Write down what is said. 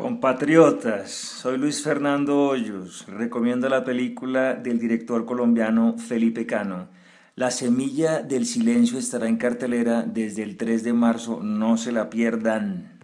Compatriotas, soy Luis Fernando Hoyos. Recomiendo la película del director colombiano Felipe Cano. La semilla del silencio estará en cartelera desde el 3 de marzo. No se la pierdan.